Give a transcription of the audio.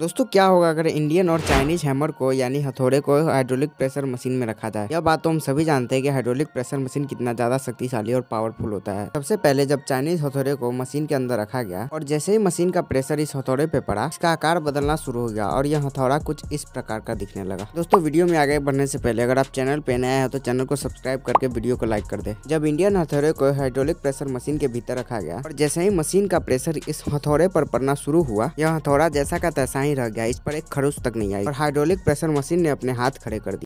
दोस्तों क्या होगा अगर इंडियन और चाइनीज हैमर को यानी हथौड़े को हाइड्रोलिक प्रेशर मशीन में रखा जाए यह बात तो हम सभी जानते हैं कि हाइड्रोलिक प्रेशर मशीन कितना ज्यादा शक्तिशाली और पावरफुल होता है सबसे पहले जब चाइनीज हथौड़े को मशीन के अंदर रखा गया और जैसे ही मशीन का प्रेशर इस हथौड़े पे पड़ा इसका आकार बदलना शुरू हो गया और यह हथौड़ा कुछ इस प्रकार का दिखने लगा दोस्तों वीडियो में आगे बढ़ने से पहले अगर आप चैनल पे नया है तो चैनल को सब्सक्राइब करके वीडियो को लाइक कर दे जब इंडियन हथौड़े को हाइड्रोलिक प्रेशर मशीन के भीतर रखा गया और जैसे ही मशीन का प्रेशर इस हथौड़े पर पड़ना शुरू हुआ यह हथौड़ा जैसा का तैसा ही रह गया इस पर एक खरोच तक नहीं आई और हाइड्रोलिक प्रेशर मशीन ने अपने हाथ खड़े कर दिए